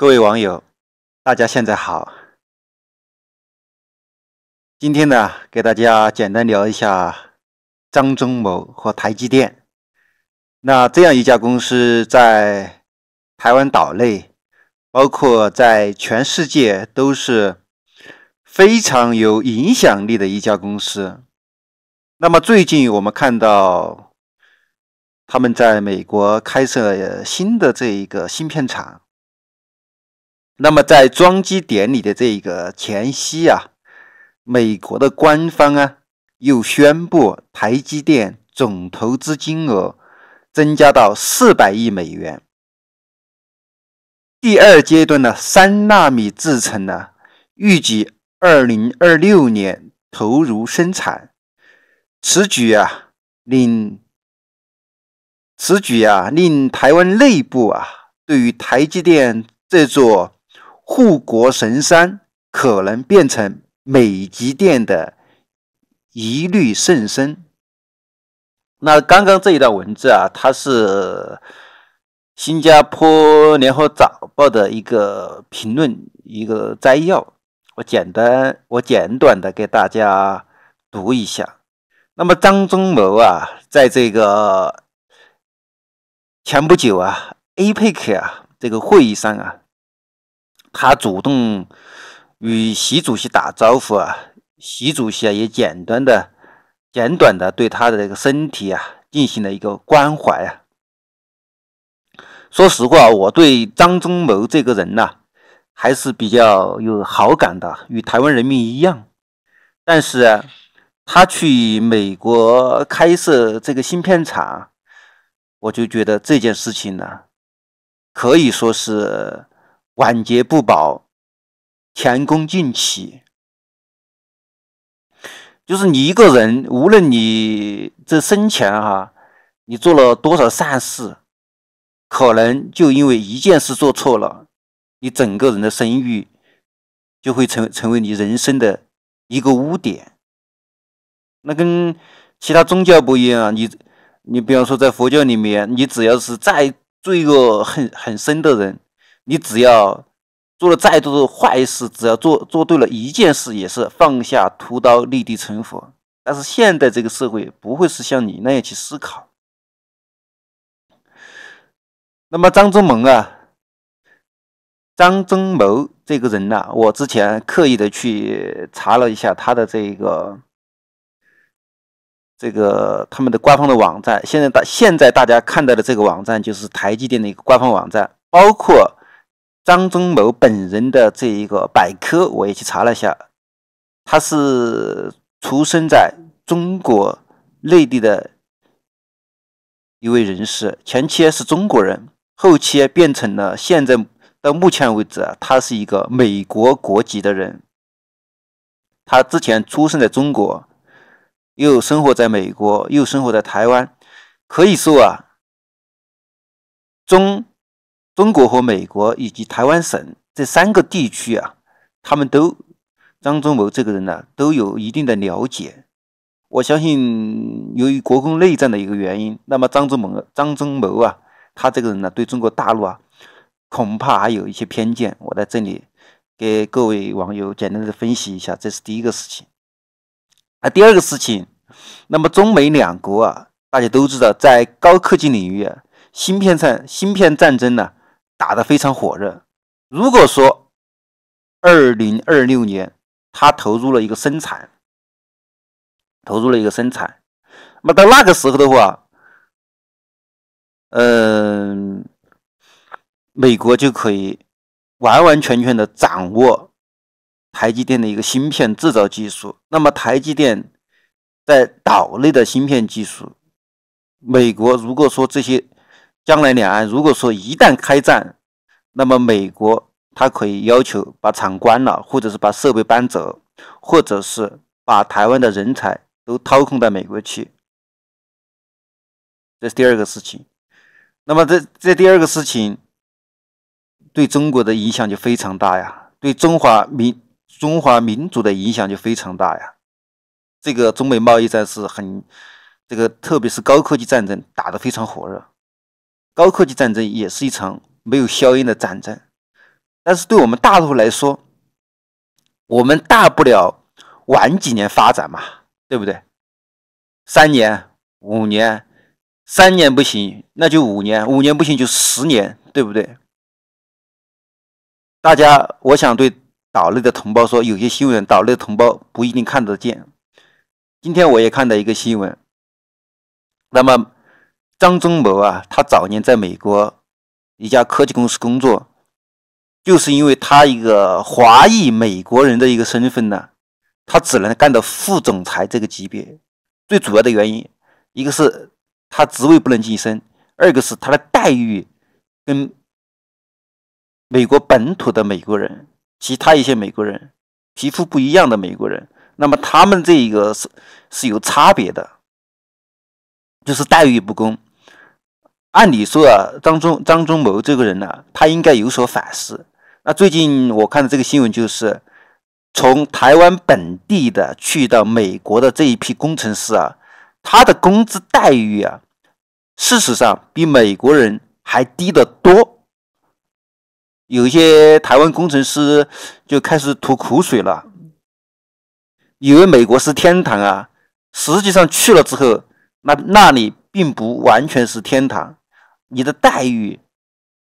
各位网友，大家现在好。今天呢，给大家简单聊一下张忠谋和台积电。那这样一家公司在台湾岛内，包括在全世界，都是非常有影响力的一家公司。那么最近我们看到，他们在美国开设新的这一个芯片厂。那么，在装机典礼的这个前夕啊，美国的官方啊又宣布，台积电总投资金额增加到四百亿美元。第二阶段的三纳米制程呢，预计二零二六年投入生产。此举啊，令此举啊，令台湾内部啊，对于台积电这座。护国神山可能变成美极殿的疑虑甚深。那刚刚这一段文字啊，它是新加坡联合早报的一个评论，一个摘要。我简单，我简短的给大家读一下。那么张忠谋啊，在这个前不久啊，APEC 啊这个会议上啊。他主动与习主席打招呼啊，习主席啊也简短的、简短的对他的这个身体啊进行了一个关怀啊。说实话，我对张忠谋这个人呢还是比较有好感的，与台湾人民一样。但是，他去美国开设这个芯片厂，我就觉得这件事情呢，可以说是。晚节不保，前功尽弃。就是你一个人，无论你这生前哈，你做了多少善事，可能就因为一件事做错了，你整个人的声誉就会成成为你人生的一个污点。那跟其他宗教不一样，你你比方说在佛教里面，你只要是再罪恶很很深的人。你只要做了再多的坏事，只要做做对了一件事，也是放下屠刀立地成佛。但是现在这个社会不会是像你那样去思考。那么张忠谋啊，张忠谋这个人呢，我之前刻意的去查了一下他的这个这个他们的官方的网站。现在大现在大家看到的这个网站就是台积电的一个官方网站，包括。张忠谋本人的这一个百科，我也去查了一下，他是出生在中国内地的一位人士，前期是中国人，后期变成了现在到目前为止啊，他是一个美国国籍的人。他之前出生在中国，又生活在美国，又生活在台湾，可以说啊，中。中国和美国以及台湾省这三个地区啊，他们都张忠谋这个人呢都有一定的了解。我相信，由于国共内战的一个原因，那么张忠谋张忠谋啊，他这个人呢对中国大陆啊，恐怕还有一些偏见。我在这里给各位网友简单的分析一下，这是第一个事情。啊，第二个事情，那么中美两国啊，大家都知道，在高科技领域啊，芯片战芯片战争呢。打的非常火热。如果说二零二六年他投入了一个生产，投入了一个生产，那么到那个时候的话，嗯，美国就可以完完全全的掌握台积电的一个芯片制造技术。那么台积电在岛内的芯片技术，美国如果说这些将来两岸如果说一旦开战，那么美国他可以要求把厂关了，或者是把设备搬走，或者是把台湾的人才都掏空到美国去，这是第二个事情。那么这这第二个事情对中国的影响就非常大呀，对中华民中华民族的影响就非常大呀。这个中美贸易战是很，这个特别是高科技战争打得非常火热，高科技战争也是一场。没有硝烟的战争，但是对我们大陆来说，我们大不了晚几年发展嘛，对不对？三年、五年，三年不行，那就五年；五年不行，就十年，对不对？大家，我想对岛内的同胞说，有些新闻岛内同胞不一定看得见。今天我也看到一个新闻，那么张忠谋啊，他早年在美国。一家科技公司工作，就是因为他一个华裔美国人的一个身份呢，他只能干到副总裁这个级别。最主要的原因，一个是他职位不能晋升，二个是他的待遇跟美国本土的美国人、其他一些美国人、皮肤不一样的美国人，那么他们这一个是是有差别的，就是待遇不公。按理说啊，张忠张忠谋这个人呢，他应该有所反思。那最近我看的这个新闻就是，从台湾本地的去到美国的这一批工程师啊，他的工资待遇啊，事实上比美国人还低得多。有一些台湾工程师就开始吐苦水了，以为美国是天堂啊，实际上去了之后，那那里并不完全是天堂。你的待遇，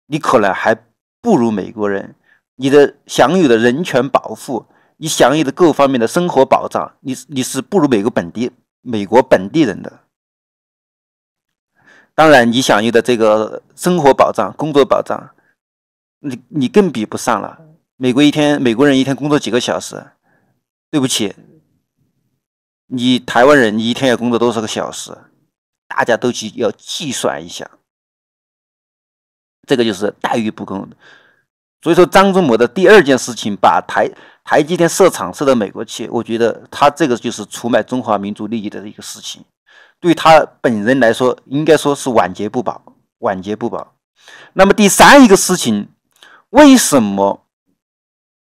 你可能还不如美国人。你的享有的人权保护，你享有的各方面的生活保障，你你是不如美国本地美国本地人的。当然，你享有的这个生活保障、工作保障，你你更比不上了。美国一天美国人一天工作几个小时？对不起，你台湾人你一天要工作多少个小时？大家都去要计算一下。这个就是待遇不公，所以说张忠谋的第二件事情，把台台积电设厂设到美国去，我觉得他这个就是出卖中华民族利益的一个事情，对他本人来说，应该说是晚节不保，晚节不保。那么第三一个事情，为什么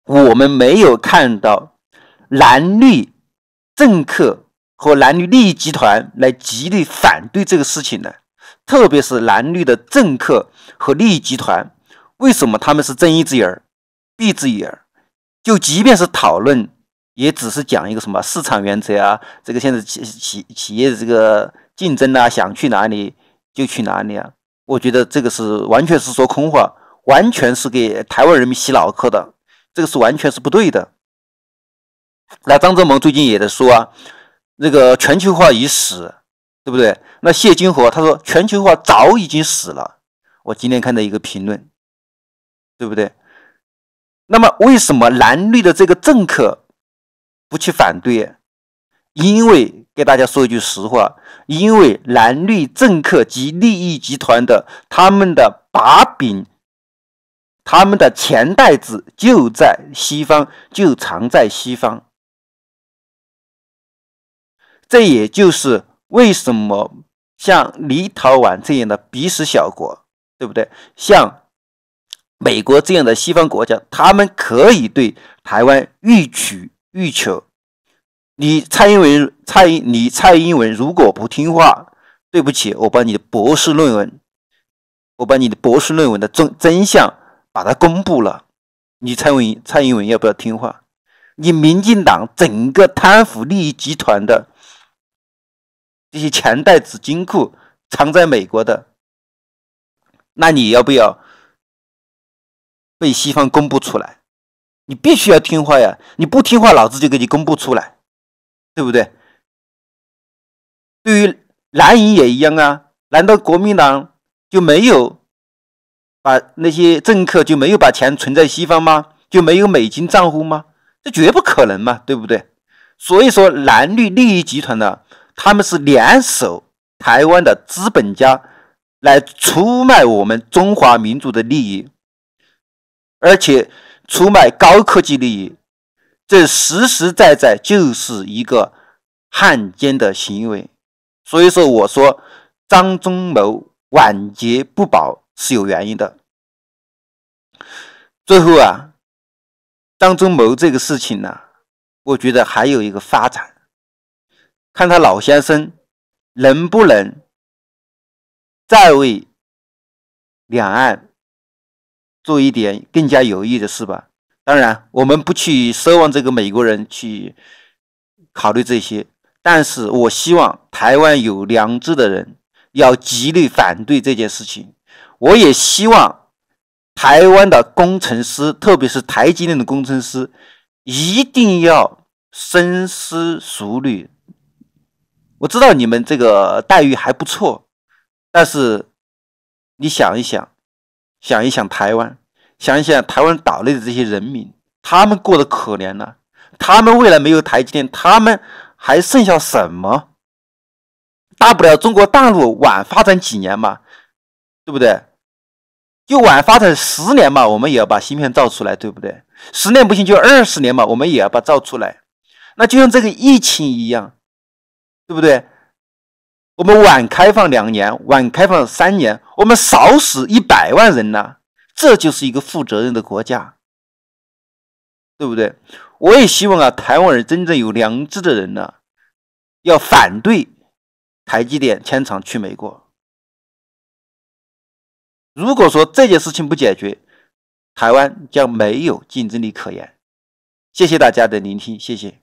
我们没有看到蓝绿政客和蓝绿利益集团来极力反对这个事情呢？特别是蓝绿的政客和利益集团，为什么他们是睁一只眼闭一只眼？就即便是讨论，也只是讲一个什么市场原则啊，这个现在企企企业的这个竞争啊，想去哪里就去哪里啊。我觉得这个是完全是说空话，完全是给台湾人民洗脑壳的，这个是完全是不对的。那张忠谋最近也在说啊，那个全球化已死。对不对？那谢金河他说，全球化早已经死了。我今天看到一个评论，对不对？那么为什么蓝绿的这个政客不去反对？因为给大家说一句实话，因为蓝绿政客及利益集团的他们的把柄，他们的钱袋子就在西方，就藏在西方。这也就是。为什么像立陶宛这样的鼻屎小国，对不对？像美国这样的西方国家，他们可以对台湾欲取欲求。你蔡英文，蔡英，你蔡英文如果不听话，对不起，我把你的博士论文，我把你的博士论文的真真相把它公布了。你蔡英文，蔡英文要不要听话？你民进党整个贪腐利益集团的。些钱袋子金库藏在美国的，那你要不要被西方公布出来？你必须要听话呀！你不听话，老子就给你公布出来，对不对？对于蓝营也一样啊！难道国民党就没有把那些政客就没有把钱存在西方吗？就没有美金账户吗？这绝不可能嘛，对不对？所以说，蓝绿利益集团的。他们是联手台湾的资本家来出卖我们中华民族的利益，而且出卖高科技利益，这实实在在就是一个汉奸的行为。所以说，我说张忠谋晚节不保是有原因的。最后啊，张忠谋这个事情呢，我觉得还有一个发展。看他老先生能不能再为两岸做一点更加有益的事吧。当然，我们不去奢望这个美国人去考虑这些，但是我希望台湾有良知的人要极力反对这件事情。我也希望台湾的工程师，特别是台积电的工程师，一定要深思熟虑。我知道你们这个待遇还不错，但是你想一想，想一想台湾，想一想台湾岛内的这些人民，他们过得可怜了。他们未来没有台积电，他们还剩下什么？大不了中国大陆晚发展几年嘛，对不对？就晚发展十年嘛，我们也要把芯片造出来，对不对？十年不行就二十年嘛，我们也要把造出来。那就像这个疫情一样。对不对？我们晚开放两年，晚开放三年，我们少死一百万人呢。这就是一个负责任的国家，对不对？我也希望啊，台湾人真正有良知的人呢，要反对台积电迁厂去美国。如果说这件事情不解决，台湾将没有竞争力可言。谢谢大家的聆听，谢谢。